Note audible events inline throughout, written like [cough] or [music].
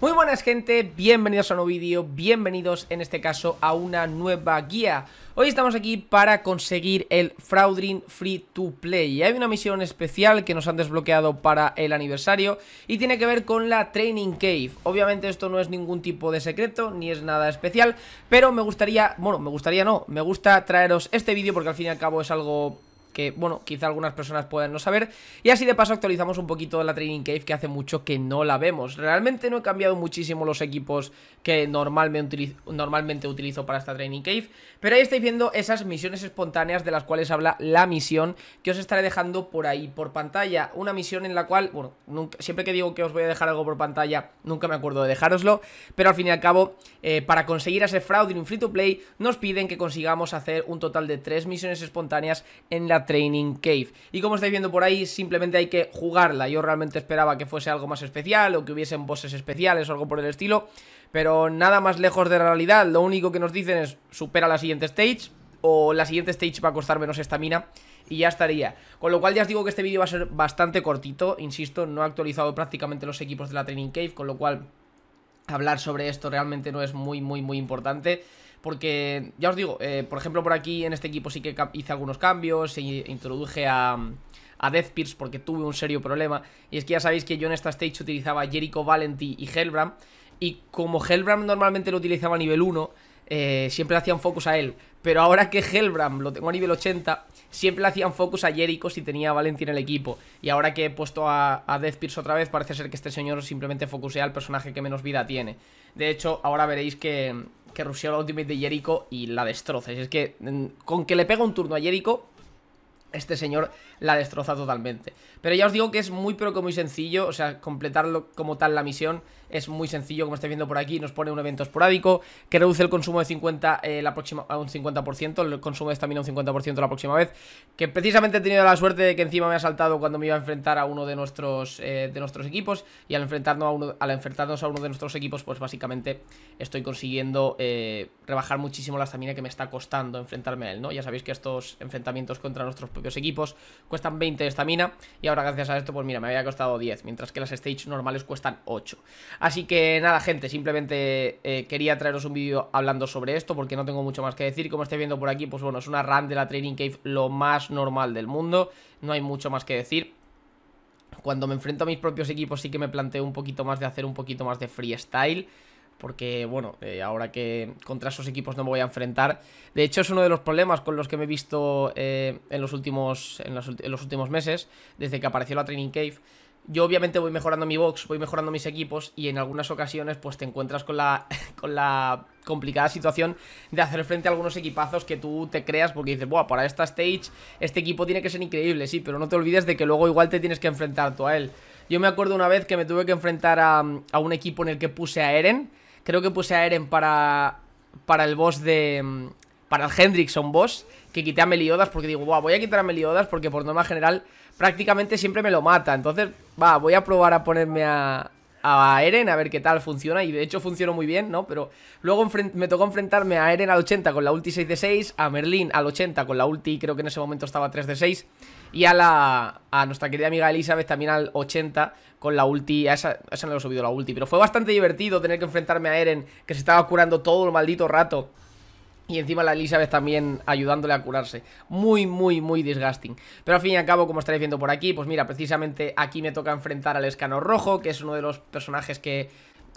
Muy buenas gente, bienvenidos a un nuevo vídeo, bienvenidos en este caso a una nueva guía Hoy estamos aquí para conseguir el Fraudrin Free to Play Hay una misión especial que nos han desbloqueado para el aniversario Y tiene que ver con la Training Cave Obviamente esto no es ningún tipo de secreto, ni es nada especial Pero me gustaría, bueno, me gustaría no, me gusta traeros este vídeo porque al fin y al cabo es algo que, bueno, quizá algunas personas puedan no saber. Y así de paso actualizamos un poquito la Training Cave que hace mucho que no la vemos. Realmente no he cambiado muchísimo los equipos que normalmente utilizo, para esta Training Cave, pero ahí estáis viendo esas misiones espontáneas de las cuales habla la misión que os estaré dejando por ahí, por pantalla. Una misión en la cual, bueno, siempre que digo que os voy a dejar algo por pantalla, nunca me acuerdo de dejároslo, pero al fin y al cabo, eh, para conseguir ese fraude en free to play, nos piden que consigamos hacer un total de tres misiones espontáneas en la Training Cave. Y como estáis viendo por ahí, simplemente hay que jugarla. Yo realmente esperaba que fuese algo más especial o que hubiesen bosses especiales o algo por el estilo. Pero nada más lejos de la realidad. Lo único que nos dicen es supera la siguiente stage o la siguiente stage va a costar menos estamina y ya estaría. Con lo cual ya os digo que este vídeo va a ser bastante cortito, insisto, no he actualizado prácticamente los equipos de la Training Cave, con lo cual hablar sobre esto realmente no es muy, muy, muy importante. Porque, ya os digo, eh, por ejemplo, por aquí en este equipo sí que hice algunos cambios, e introduje a, Death Pierce porque tuve un serio problema. Y es que ya sabéis que yo en esta stage utilizaba Jericho, Valenti y Hellbram Y como Hellbram normalmente lo utilizaba a nivel 1, eh, siempre le hacían focus a él. Pero ahora que Hellbram lo tengo a nivel 80, siempre le hacían focus a Jericho si tenía a Valenti en el equipo. Y ahora que he puesto a, a Death Pierce otra vez, parece ser que este señor simplemente focusea al personaje que menos vida tiene. De hecho, ahora veréis que, que Rusió la ultimate de Jericho y la destroza. es que mm, con que le pega un turno a Jericho este señor la destroza totalmente. Pero ya os digo que es muy pero que muy sencillo, o sea, completarlo como tal la misión es muy sencillo, como estáis viendo por aquí, nos pone un evento esporádico que reduce el consumo de 50 eh, la próxima, a un 50%, el consumo de estamina un 50% la próxima vez, que precisamente he tenido la suerte de que encima me ha saltado cuando me iba a enfrentar a uno de nuestros, eh, de nuestros equipos y al enfrentarnos a, uno, al enfrentarnos a uno de nuestros equipos, pues básicamente estoy consiguiendo eh, rebajar muchísimo la estamina que me está costando enfrentarme a él, ¿no? Ya sabéis que estos enfrentamientos contra nuestros propios equipos, cuestan 20 de estamina y ahora gracias a esto pues mira, me había costado 10, mientras que las stage normales cuestan 8. Así que nada gente, simplemente eh, quería traeros un vídeo hablando sobre esto porque no tengo mucho más que decir, como estáis viendo por aquí pues bueno, es una run de la Training Cave lo más normal del mundo, no hay mucho más que decir cuando me enfrento a mis propios equipos sí que me planteo un poquito más de hacer un poquito más de freestyle porque bueno, eh, ahora que contra esos equipos no me voy a enfrentar. De hecho, es uno de los problemas con los que me he visto eh, en, los últimos, en los, últimos meses, desde que apareció la Training Cave. Yo obviamente voy mejorando mi box, voy mejorando mis equipos y en algunas ocasiones pues te encuentras con la, [laughs] con la complicada situación de hacer frente a algunos equipazos que tú te creas porque dices, Buah, para esta stage este equipo tiene que ser increíble, sí, pero no te olvides de que luego igual te tienes que enfrentar tú a él. Yo me acuerdo una vez que me tuve que enfrentar a, a un equipo en el que puse a Eren Creo que puse a Eren para, para el boss de... Mm, para el Hendrickson boss, que quité a Meliodas porque digo, voy a quitar a Meliodas porque por norma general prácticamente siempre me lo mata. Entonces, va, voy a probar a ponerme a, a Eren a ver qué tal funciona y de hecho funcionó muy bien, ¿no? Pero luego me tocó enfrentarme a Eren al 80 con la ulti 6 de 6, a Merlin al 80 con la ulti creo que en ese momento estaba 3 de 6 y a la a nuestra querida amiga Elizabeth también al 80 con la ulti, a esa, no le he subido la ulti, pero fue bastante divertido tener que enfrentarme a Eren que se estaba curando todo el maldito rato y encima la Elizabeth también ayudándole a curarse. Muy, muy, muy disgusting. Pero al fin y al cabo, como estaréis viendo por aquí, pues mira, precisamente aquí me toca enfrentar al Escano Rojo, que es uno de los personajes que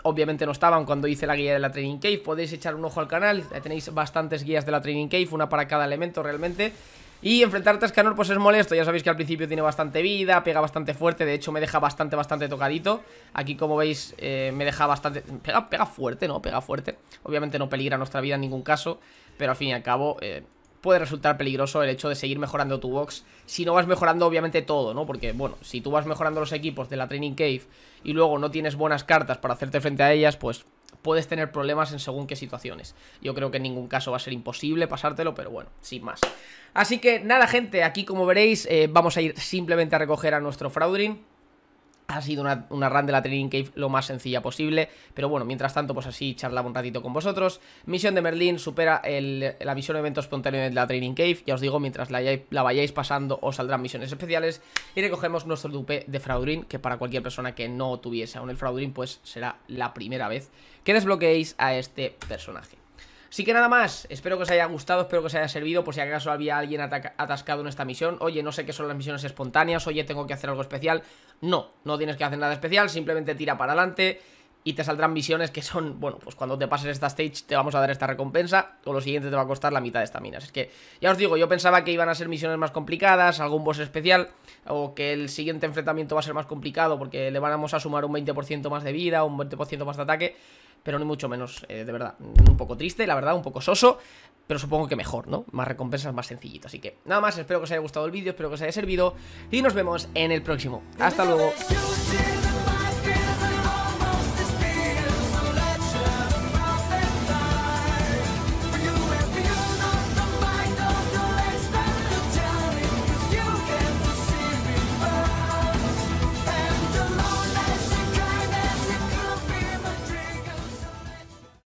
obviamente no estaban cuando hice la guía de la Training Cave. Podéis echar un ojo al canal, tenéis bastantes guías de la Training Cave, una para cada elemento realmente. Y enfrentarte a Escanor pues es molesto, ya sabéis que al principio tiene bastante vida, pega bastante fuerte, de hecho me deja bastante, bastante tocadito Aquí como veis eh, me deja bastante... Pega, pega fuerte, ¿no? Pega fuerte Obviamente no peligra nuestra vida en ningún caso, pero al fin y al cabo... Eh, puede resultar peligroso el hecho de seguir mejorando tu box si no vas mejorando obviamente todo, ¿no? Porque, bueno, si tú vas mejorando los equipos de la Training Cave y luego no tienes buenas cartas para hacerte frente a ellas, pues puedes tener problemas en según qué situaciones. Yo creo que en ningún caso va a ser imposible pasártelo, pero bueno, sin más. Así que nada, gente, aquí como veréis eh, vamos a ir simplemente a recoger a nuestro Fraudrin ha sido una, RAN run de la Training Cave lo más sencilla posible, pero bueno, mientras tanto pues así charlaba un ratito con vosotros. Misión de Merlín supera la misión evento espontáneo de la Training Cave, ya os digo, mientras la, la vayáis pasando os saldrán misiones especiales y recogemos nuestro dupe de Fraudrin, que para cualquier persona que no tuviese aún el Fraudrin pues será la primera vez que desbloqueéis a este personaje. Así que nada más, espero que os haya gustado, espero que os haya servido por si acaso había alguien atascado en esta misión. Oye, no sé qué son las misiones espontáneas, oye, tengo que hacer algo especial. No, no tienes que hacer nada especial, simplemente tira para adelante y te saldrán misiones que son, bueno, pues cuando te pases esta stage te vamos a dar esta recompensa o lo siguiente te va a costar la mitad de esta mina. Es que, ya os digo, yo pensaba que iban a ser misiones más complicadas, algún boss especial o que el siguiente enfrentamiento va a ser más complicado porque le vamos a sumar un 20% más de vida, un 20% más de ataque, pero ni mucho menos, eh, de verdad. Un poco triste, la verdad, un poco soso, pero supongo que mejor, ¿no? Más recompensas, más sencillito. Así que, nada más, espero que os haya gustado el vídeo, espero que os haya servido y nos vemos en el próximo. Hasta luego.